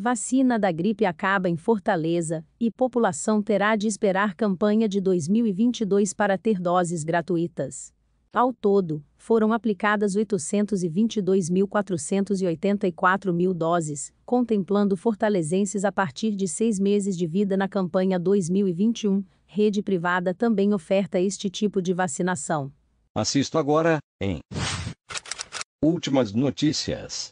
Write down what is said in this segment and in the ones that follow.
Vacina da gripe acaba em Fortaleza e população terá de esperar campanha de 2022 para ter doses gratuitas. Ao todo, foram aplicadas 822.484 mil doses, contemplando fortalezenses a partir de seis meses de vida na campanha 2021. Rede privada também oferta este tipo de vacinação. Assisto agora, em Últimas notícias.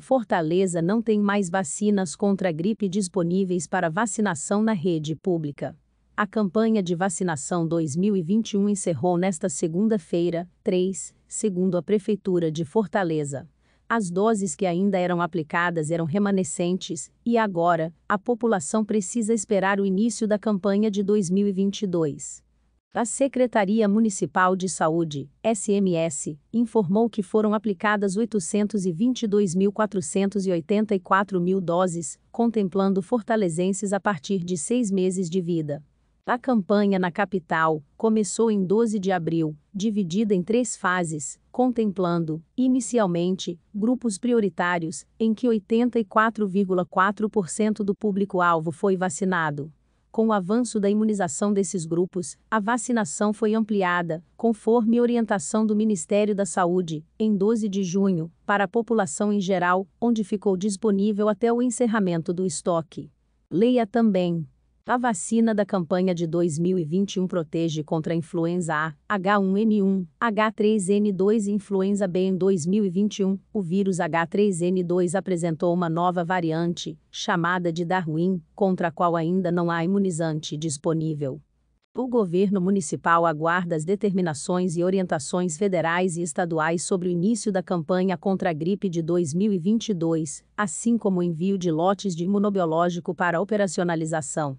Fortaleza não tem mais vacinas contra a gripe disponíveis para vacinação na rede pública. A campanha de vacinação 2021 encerrou nesta segunda-feira, 3, segundo a Prefeitura de Fortaleza. As doses que ainda eram aplicadas eram remanescentes, e agora, a população precisa esperar o início da campanha de 2022. A Secretaria Municipal de Saúde, SMS, informou que foram aplicadas 822.484 mil doses, contemplando fortalecenses a partir de seis meses de vida. A campanha na capital começou em 12 de abril, dividida em três fases, contemplando, inicialmente, grupos prioritários, em que 84,4% do público-alvo foi vacinado. Com o avanço da imunização desses grupos, a vacinação foi ampliada, conforme orientação do Ministério da Saúde, em 12 de junho, para a população em geral, onde ficou disponível até o encerramento do estoque. Leia também a vacina da campanha de 2021 protege contra a influenza A, H1N1, H3N2 e influenza B. Em 2021, o vírus H3N2 apresentou uma nova variante, chamada de Darwin, contra a qual ainda não há imunizante disponível. O governo municipal aguarda as determinações e orientações federais e estaduais sobre o início da campanha contra a gripe de 2022, assim como o envio de lotes de imunobiológico para operacionalização